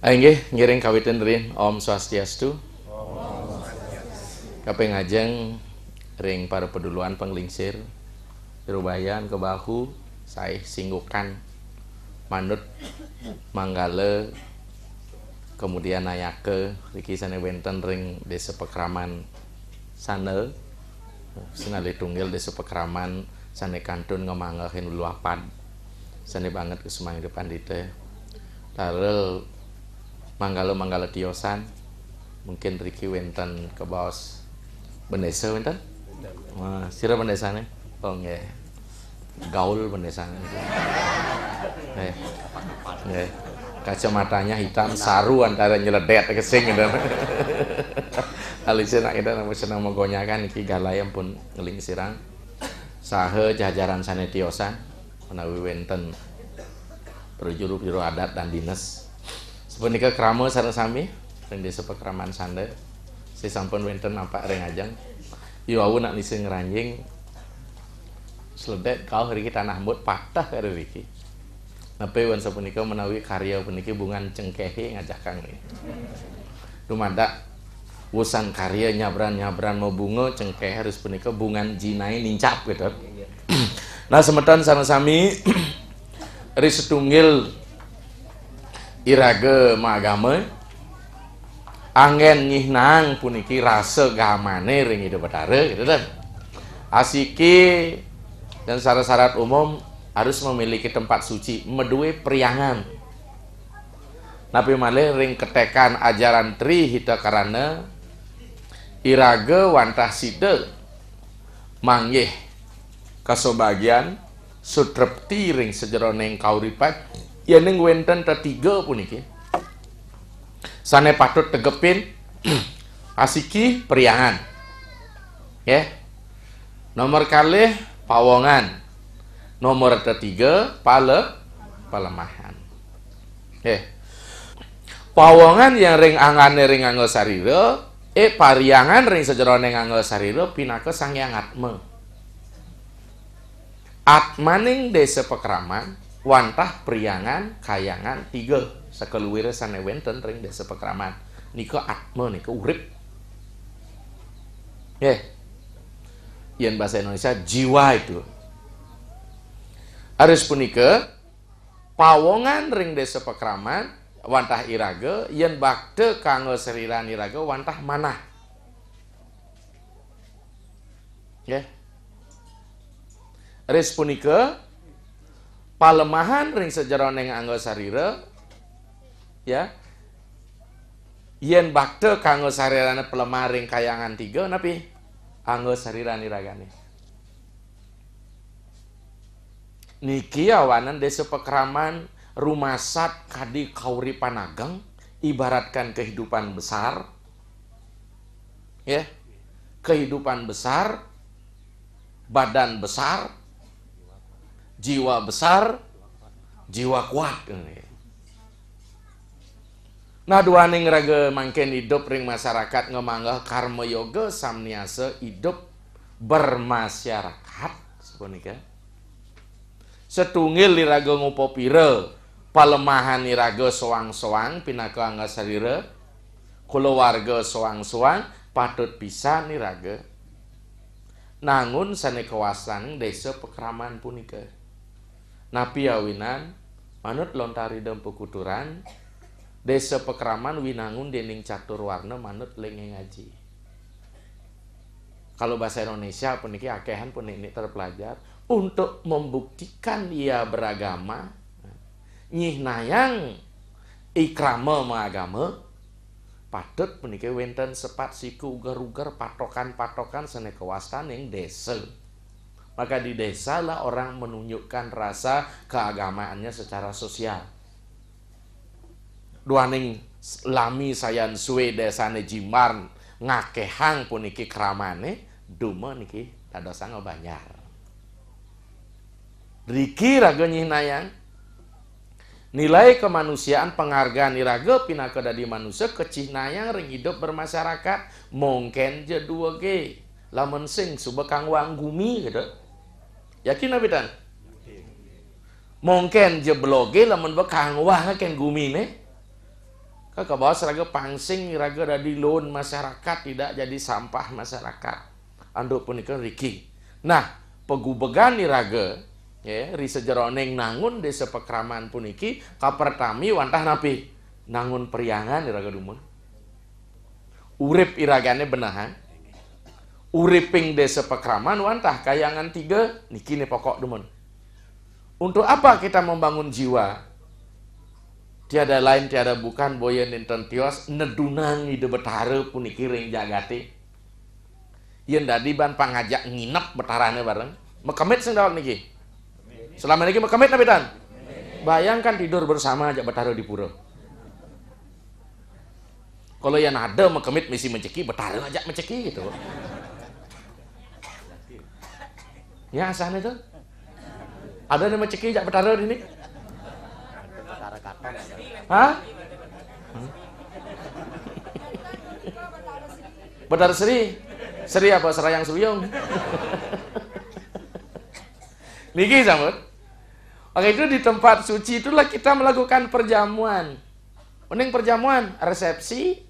Aingge ngiring kawitin rin Om Swastiastu. Kaping ajeng ring para peduluan penglingsir Rubayan ke bahu saya singgukan manut manggale kemudian ke Riki sana benten ring desa pekraman sana sinali tunggil desa pekraman sana kantun ngemangahin luapan sana banget kesemangin depan dite lalu manggalo manggalo tiosan mungkin Ricky Winton ke bos bendesa Winton Wah, sira bendesane oh nggih gaul bendesane eh Kaca kacamatanya hitam saru antara nyeledet kesing gitu alisir nak kita namun senang menggonyakan iki yang pun ngeling sirang sahe jajaran sana sanetiosan menawi Winton perjuru-juru adat dan dinas punika krama sarang sami ring desa pekraman sande si sampun winter nampak ring ajeng Iwau nak nisi ngeranjing Sledek kau riki tanah mut patah karo riki Nepe wan sapunika menawi karya puniki bungan cengkehe ngajak kang Dumanda wusan karya nyabran-nyabran mau bunga cengkeh harus punika bungan jinai nincap gitu. Nah sementara sarang sami risetunggil Irage magame Angen nyihnang puniki rase gamane ring hidup betare gitu kan Asiki dan syarat-syarat umum harus memiliki tempat suci, medue priangan. Napi male ring ketekan ajaran tri hita karena irage wantah sida mangih kesobagian sutrepti ring sejeroning kauripat yening ya wonten tiga puniki. Sane patut tegepin asiki periangan, Ya. Nomor kali pawongan. Nomor ketiga pale pelemahan. Ya. Pawongan yang ring angane ring angel sarira, eh pariangan ring sejeroning angel sarira sang yang atme Atmaning desa pekraman wantah priangan kayangan tiga sana wenten ring desa pekraman niko atma niko urip ya yang bahasa Indonesia jiwa itu harus punika pawongan ring desa pekraman wantah irage yen bakte kanggo seriran irage wantah mana? nggih res punika palemahan ring sejarah neng anggo sarira ya yen bakte kanggo sarirane pelemah ring kayangan tiga napi anggo sarirane ragane niki awanan desa pekraman sat kadi kauri panagang ibaratkan kehidupan besar ya kehidupan besar badan besar jiwa besar, jiwa kuat. Nah ning raga mangken hidup ring masyarakat ngemanggah karma yoga samniase hidup bermasyarakat. Sepunika. Setungil di ngupo ngupopire palemahan liraga soang-soang, pinaka angga sarire, keluarga soang-soang, patut bisa raga. Nangun sanekawasan desa pekeraman punika napi manut lontari dempu pekuturan desa pekraman winangun dening catur warna manut lengi ngaji kalau bahasa Indonesia pun ini akehan pun ini terpelajar untuk membuktikan ia beragama nyih nayang ikrama mengagama padet punike wenten sepat siku ugar-ugar patokan-patokan senekewastan yang desel maka di desa lah orang menunjukkan rasa keagamaannya secara sosial. Duaning lami sayan suwe desane jimarn ngakehang puniki keramane dume niki sanga ngobanyar. Riki raga nyihnayang, nilai kemanusiaan penghargaan iraga pinaka ke dari manusia kecih nayang ring hidup bermasyarakat mungkin je dua ge lamun sing suba kang wang gumi gitu yakin apa itu? mungkin je bloge lamun bekang wah kan gumine ke bawah seraga pangsing raga dari loan masyarakat tidak jadi sampah masyarakat pun punika Riki nah pegubegan raga ya ri sejeroneng nangun desa pekraman puniki kapertami wantah napi nangun periangan raga dumun urip iragane benahan uriping desa pekraman wantah kayangan tiga niki nih pokok demen untuk apa kita membangun jiwa tiada lain tiada bukan boyen dinten tios nedunang ide betara puniki ring jagati yen dadi ban pangajak nginep betarane bareng mekemit sing dawak niki selama niki mekemit nabi tan bayangkan tidur bersama ajak betara di pura kalau yang ada mekemit misi menceki betara ajak menceki gitu Ya asal itu. Ada yang ceki jak petara ini? Hah? Petara seri. Seri apa serayang suyong? Niki sambut. Oke itu di tempat suci itulah kita melakukan perjamuan. Mending perjamuan, resepsi,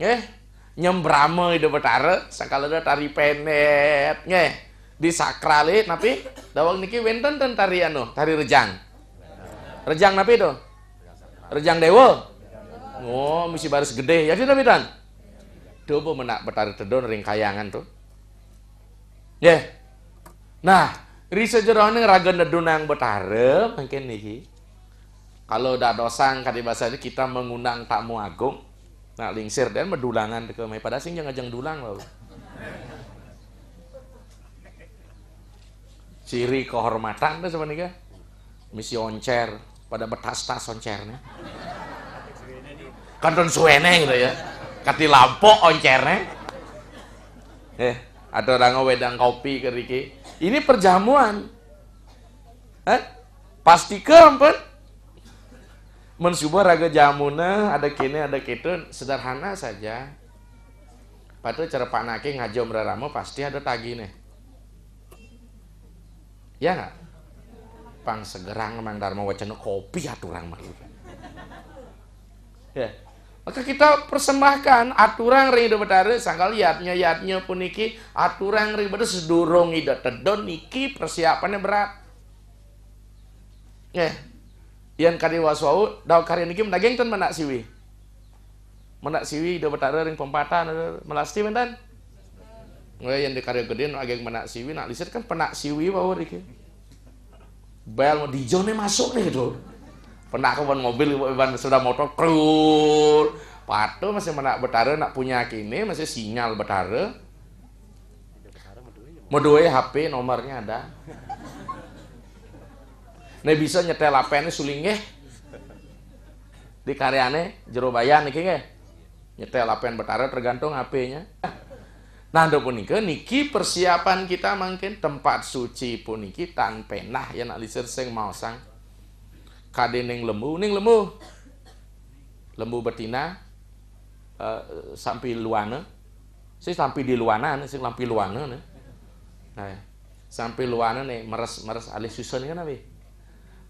eh nyembrama itu betara, sakala tari penet, nggih di disakrali tapi dawang niki wenten ten tari anu tari rejang rejang napi tuh rejang dewo oh misi baris gede ya kita bidan dobo menak bertari tedon ring kayangan tuh ya yeah. nah risa jerohne ragen yang bertare mungkin nih kalau dak dosang kadi bahasa ini kita mengundang tamu agung nak lingsir dan medulangan ke pada sing jangan jang dulang loh ciri kehormatan tuh sama nikah misi oncer pada betas tas oncernya kanton suene gitu ya kati lampu oncernya eh ada orang wedang kopi ke Riki ini perjamuan eh pasti pun mensubah raga jamuna ada kini ada kitun sederhana saja Padahal cara Pak Naki ngajom raramo pasti ada tagi nih ya nggak pang segerang emang darma wacana kopi aturan mah ya maka kita persembahkan aturan ring hidup betare sangkal yatnya yatnya puniki aturan ring betare sedurung hidup tedon niki persiapannya berat ya yang kari waswau daw kari niki mendageng ten menak siwi menak siwi hidup betare ring pempatan melasti menten nggak yang di karya gede nu ageng penak siwi nak lisir kan penak siwi bawa dikit bel mau dijon nih masuk nih tuh penak kawan mobil kawan sudah motor krut patuh masih menak betara nak punya kini masih sinyal betara mau HP nomornya ada Nih bisa nyetel apa ini sulingnya di karyane jerobayan nih nih nyetel apa yang betara tergantung HP-nya Nah, punika niki persiapan kita mungkin tempat suci puniki tan penah yang nak lisir sing mau sang. Kade ning lembu, ning lembu. Lembu betina uh, eh, sampai luana. Sing sampai di luana, sing sampai luana. Ne. Nah, ya. sampai luana nih meres-meres alis susun kan apa? Ya,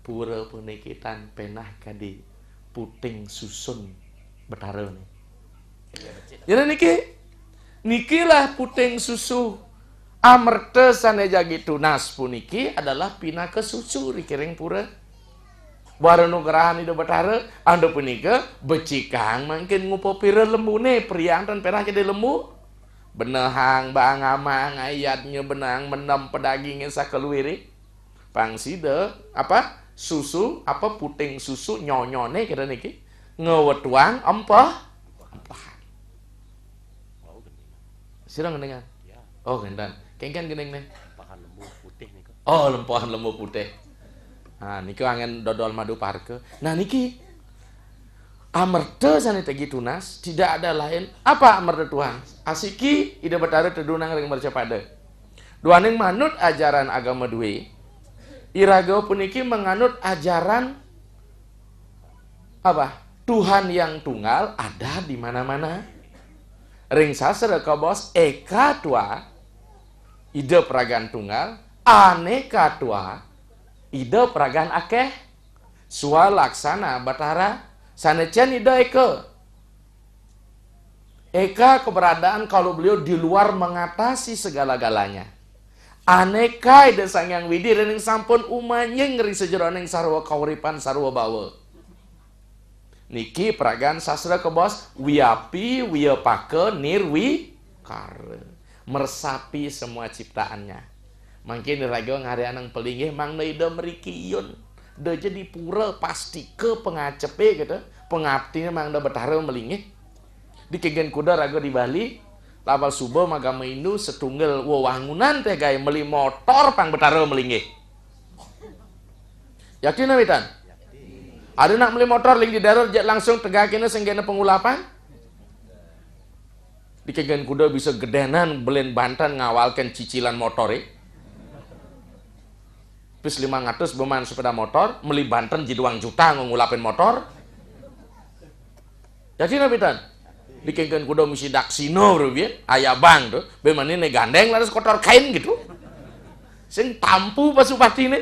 Pura puniki tan penah kade puting susun betara nih. Jadi iya, ya, niki nikilah puting susu amerte saneja gitu tunas puniki adalah pina ke susu dikiring pura baru nugerahan itu betara anda punika becikang mungkin ngupopira lembune priang dan perah jadi lembu Benahang bang amang ayatnya benang menem pedagingnya sakeluiri pangsida apa susu apa puting susu nyonyone kira niki ngewetuang empah empah sirang ngene. Ya. Iya. Oh, gendan. kengkeng gening ne Lempahan lembu putih niku. Oh, lempahan lembu putih. Nah, niki angen dodol madu parke. Nah, niki amerte sanite tunas tidak ada lain apa amerte Tuhan asiki ide betare tedunang ring mercepade duaning manut ajaran agama dwi irago puniki menganut ajaran apa Tuhan yang tunggal ada di mana-mana ring sastra kobos eka tua ide peragaan tunggal aneka tua ide peragaan akeh sua laksana batara sanecian ide eke Eka keberadaan kalau beliau di luar mengatasi segala-galanya. Aneka ide yang widi rening sampun umanya ngeri sejero sarwa kauripan sarwa bawa. Niki peragaan sastra ke bos wiapi wiapake nirwi kare mersapi semua ciptaannya mungkin ragu ngari anang pelingih mang neide meriki iun de jadi pura pasti ke pengacepe gitu pengabdinya mang de betara melingih di kegen kuda ragu di Bali Lapal subuh magama indu setunggal wewangunan teh guys meli motor pang betara melingih yakin witan ada nak beli motor lagi darur langsung sehingga senggena pengulapan. Di kegen kuda bisa gedenan belen bantan ngawalkan cicilan motor e. Pis 500 beman sepeda motor, meli banten jadi uang juta ngulapin motor. Jadi nabi tan, dikengken kuda misi daksino bro ayah bang tuh, beman ini gandeng lalu kotor kain gitu. Sing tampu pasupati ini.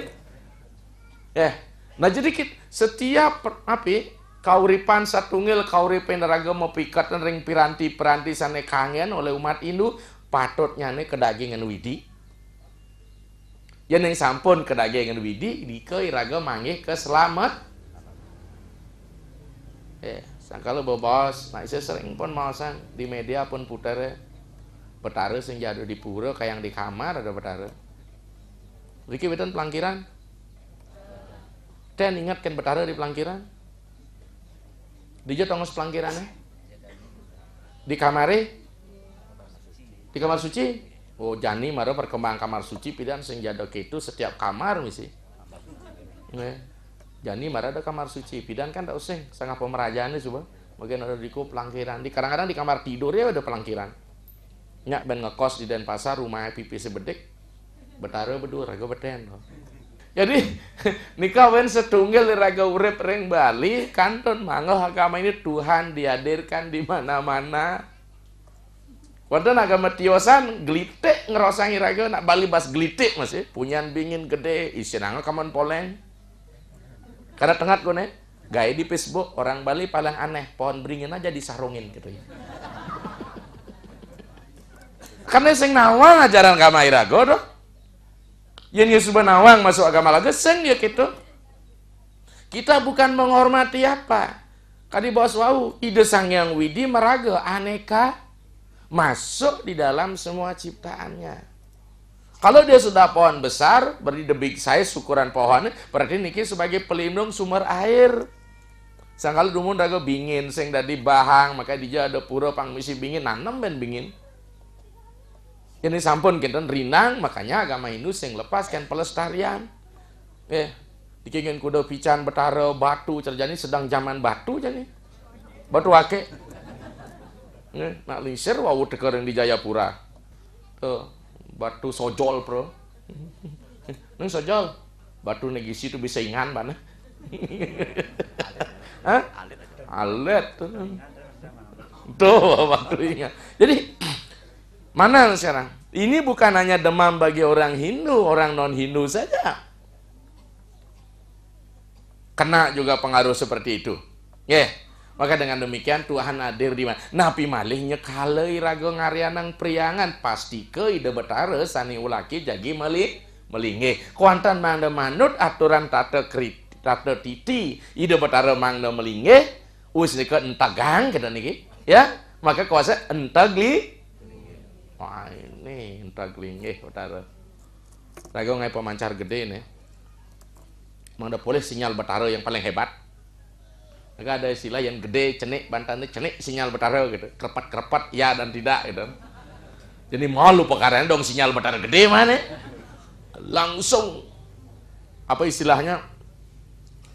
Eh, Nah jadi kita, setiap apa kauripan satungil raga mau pikat ring piranti-piranti sana kangen oleh umat Hindu patutnya nih kedagingan widi. yang sampun kedagingan widi di ke iraga manggih ke selamat. Ya, sangkala bobos, nah saya sering pun sang di media pun putar petara sing jadu di pura kayak yang di kamar ada petara. Riki beton pelangkiran, Ten ingatkan betara di pelangkiran. Dija tongos pelangkirannya. Di kamare? Di kamar suci? Oh, jani maro perkembangan kamar suci pidan sing ke itu setiap kamar misi. Iya. Jani maro ada kamar suci pidan kan tak usah sangat pemerajaan coba. Mungkin ada di pelangkiran. Di kadang-kadang di kamar tidur ya ada pelangkiran. Nyak ben ngekos di Denpasar rumahnya pipi sebedek. Betara bedur, rego beten jadi nikah wen setunggal di raga urip ring Bali kanton mangel agama ini Tuhan dihadirkan di mana-mana. Wonten agama tiosan glitik ngerosangi raga nak Bali bas glitik masih eh. punyan bingin gede isin angel kaman poleng. Karena tengah kone gaya di Facebook orang Bali paling aneh pohon beringin aja disarungin gitu ya. Karena sing nawang ajaran kamairago doh. Yang Yesus benawang masuk agama lagi dia ya gitu kita bukan menghormati apa Kadi bos wau ide sang yang widi meraga aneka masuk di dalam semua ciptaannya kalau dia sudah pohon besar beri debik saya syukuran pohonnya berarti niki sebagai pelindung sumber air sangkal dumun raga bingin sing dari bahang maka dia ada pura pang misi bingin nanem ben bingin ini ya, sampun kinten rinang makanya agama Hindu sing lepas kan pelestarian. Eh, dikingin kuda pican betara batu cerjani sedang zaman batu jadi. Batu ake. Eh, nak lisir wau yang di Jayapura. Tuh, eh, batu sojol, Bro. Neng sojol. Batu negisi itu bisa ingan mana? Hah? Alet. Alet. Tuh, batu ingan. Jadi Mana sekarang? Ini bukan hanya demam bagi orang Hindu, orang non-Hindu saja. Kena juga pengaruh seperti itu. Ya, yeah. maka dengan demikian Tuhan hadir di mana? Napi malihnya kalai rago ngarianang priangan pasti ke ide betare sani ulaki jagi melih melinge. Kuantan mangda manut aturan tata krit tata titi ide betare mangda melinge Usnika entagang kata niki, ya. Maka kuasa entagli Wah ini entah gelingih betara. Rago ngai pemancar gede ini. Mengada boleh sinyal betara yang paling hebat. Maka ada istilah yang gede, cenik, bantannya cenik, sinyal betara gitu. Kerpat-kerpat, ya dan tidak gitu. Jadi malu pekaranya dong sinyal betara gede mana. Langsung. Apa istilahnya?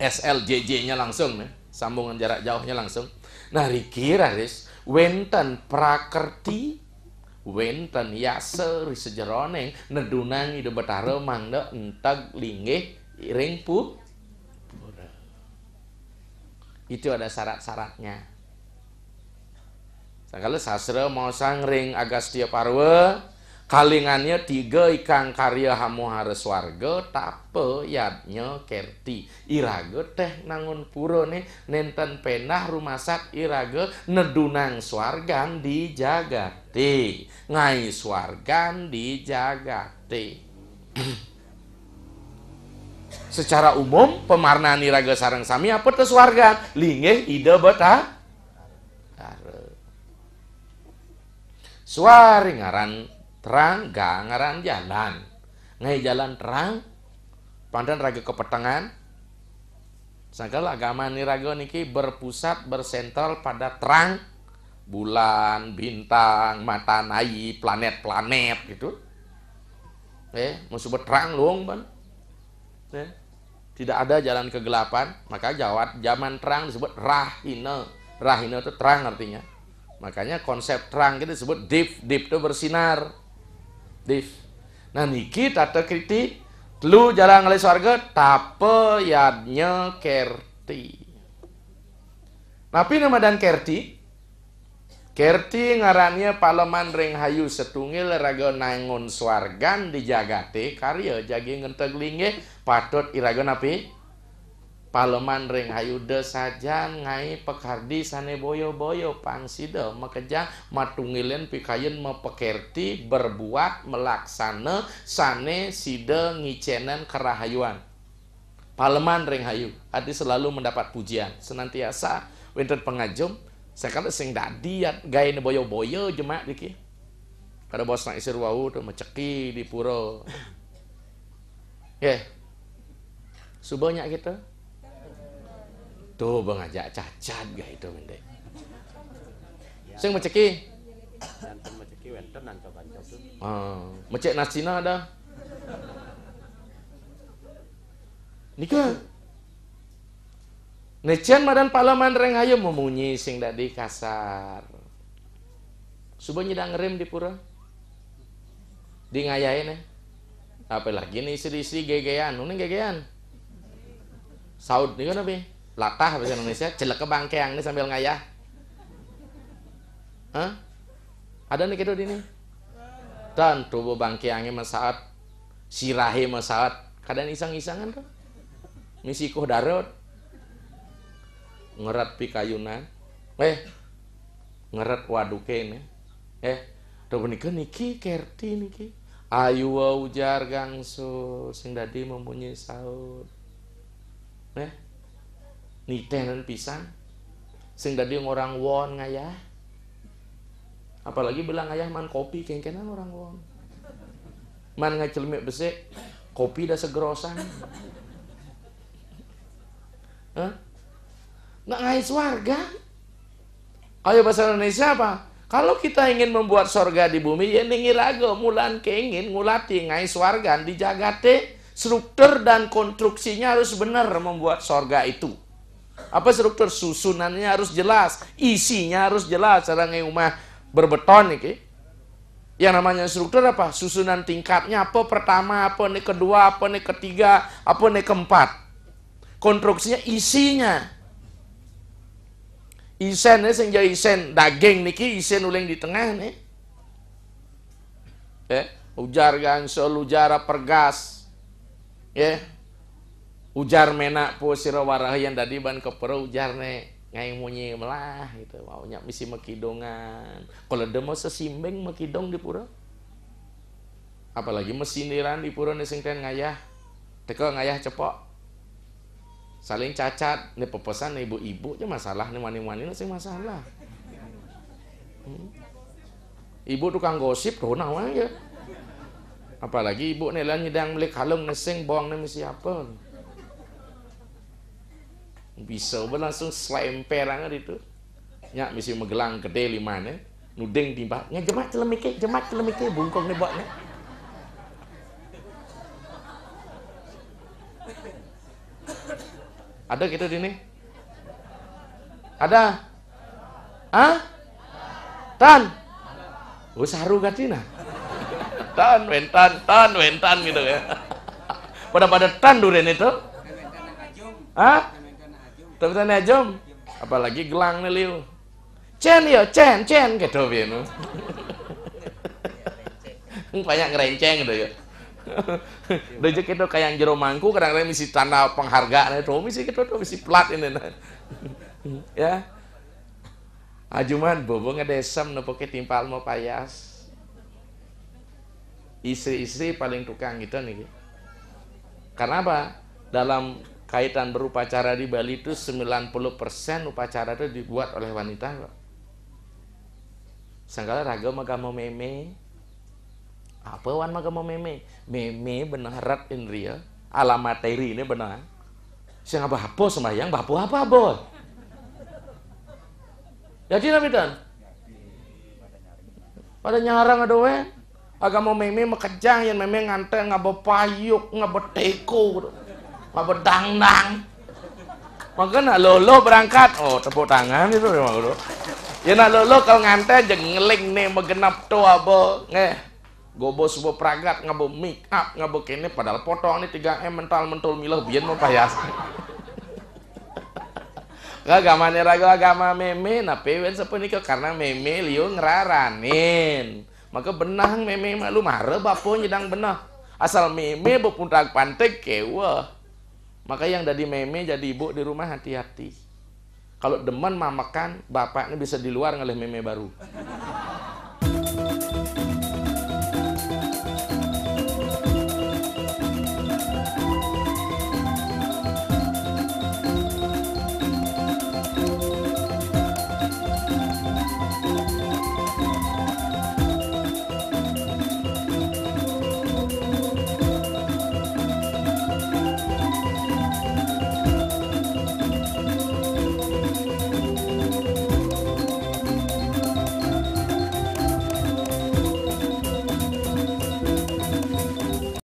SLJJ-nya langsung. Ya. Sambungan jarak jauhnya langsung. Nah, Riki Raris, wenten prakerti wenten ya seri sejeroneng nedunangi de betare mangda entag linggih iring pu itu ada syarat-syaratnya. Sakala sasra mau sangring agastya parwa kalingannya tiga ikan karya hamu harus warga tape yadnya kerti irage teh nangun puro nih nenten penah sak irage nedunang swargan dijagati ngai swargan dijagati secara umum pemarnaan iraga sarang sami apa tes warga lingeh ide beta swargaran terang gak ngaran jalan ngai jalan terang pandan raga kepetengan segala agama ni niki berpusat bersentral pada terang bulan bintang matanai planet-planet gitu eh musuh berterang luang ban eh, tidak ada jalan kegelapan maka jawab zaman terang disebut rahina rahina itu terang artinya makanya konsep terang itu disebut deep deep itu bersinar Dis. Nah niki tata kriti lu jalan ngalih swarga tapi yadnya kerti. Tapi nama dan kerti Kerti ngarannya paleman ring hayu setungil raga nangun swargan dijagate karya jagi ngenteg lingge patut iraga napi Paleman ring hayude sajan ngai pekardi sane boyo-boyo pangsida mekeja matungilen pikayen mepekerti berbuat melaksana sane sida ngicenen kerahayuan. Paleman ring hayu, adi selalu mendapat pujian. Senantiasa winter pengajum, sekali sing dadiat ne boyo-boyo jemaat dikit Kada bos nak isir wau tu meceki di puro. Ya. Yeah. Subahnya kita. Gitu tuh mengajak cacat gak itu mendek sing meceki Oh, mecek nasina ada nikah nechen madan palaman reng hayo memunyi sing dak di kasar. Subuh nyidang rem di pura. Di ngayai eh. nih. Apalagi nih istri-istri gegean, ini gegean. Saud nih kan apa? latah bahasa Indonesia jelek ke ini sambil ngayah Hah? ada nih gitu di ini dan tubuh ini masaat sirahi masaat kadang isang-isangan kan kuh darut ngeret pi kayunan eh ngeret waduke ini eh tuh menikah niki kerti niki ayu ujar gangsu sing dadi mempunyai saut eh nitenan pisan sing tadi orang won ngayah apalagi bilang ayah man kopi kengkenan orang won man ngacelmek besek kopi dah segerosan Hah? nggak ngais warga ayo bahasa Indonesia apa kalau kita ingin membuat sorga di bumi ya ningi lagu mulan keingin ngulati ngais warga teh struktur dan konstruksinya harus benar membuat sorga itu apa struktur susunannya harus jelas, isinya harus jelas. yang rumah berbeton iki. Yang namanya struktur apa? Susunan tingkatnya apa pertama, apa nih kedua, apa nih ketiga, apa nih keempat. Konstruksinya isinya. Isen nih senja isen daging niki isen uleng di tengah nih. Eh, ujar gansol, ujar pergas. Ya, ujar menak pu sira yang tadi ban kepero ujar ne ngai munyi melah gitu maunya misi mekidongan kalau demo sesimbeng mekidong di pura apalagi mesindiran di pura nih singten ngayah teko ngayah cepok saling cacat nih pepesan ibu-ibu aja masalah nih wani-wani sing masalah hmm. ibu tukang gosip tuh nawa ya apalagi ibu nih lah nyidang beli kalung boang bohong nih siapa bisa langsung slemperan itu ya misi megelang gede limane nuding timbah nya jemak celemike jemak celemike bungkong nih buatnya ada kita di sini? ada ah tan oh saru katina tan wentan tan wentan gitu ya pada pada tan duren itu ah Dokter jom, Apalagi gelang nih liu. Cen yo, cen, cen gitu piye nu. Banyak ngerenceng gitu ya. Dojek itu kayak yang mangku kadang-kadang misi tanda penghargaan itu misi gitu tuh misi plat ini nah. ya. Ajuman ah, bobo ngedesem nepoknya timpal mau payas. isi-isi paling tukang gitu nih. Karena apa? Dalam kaitan berupacara di Bali itu 90% upacara itu dibuat oleh wanita kok. Sangkala raga mau meme. Apa wan mau meme? Meme benarat indria. Ya. Alam materi ini benar. Siapa apa hapo semayang, bapu apa bol. Jadi nabi dan pada nyarang ada weh agama meme mekejang yang meme nganteng ngabau payuk ngabau teko berdang-dang, nang maka nak lolo berangkat oh tepuk tangan itu memang Bro. ya nak lolo kalau ngantai aja ngeling nih megenap tua bo ngeh gobo sebuah peragat ngabo make up ngabo kene padahal potong ini tiga m mental mentul milah biar mau payas agama nih ragu agama meme nah pewen ke karena meme liu ngeraranin maka benang meme malu mare bapo nyedang benang. asal meme tak pantek kewa maka yang jadi meme jadi ibu di rumah hati-hati. Kalau demen mamakan, bapaknya bisa di luar ngelih meme baru.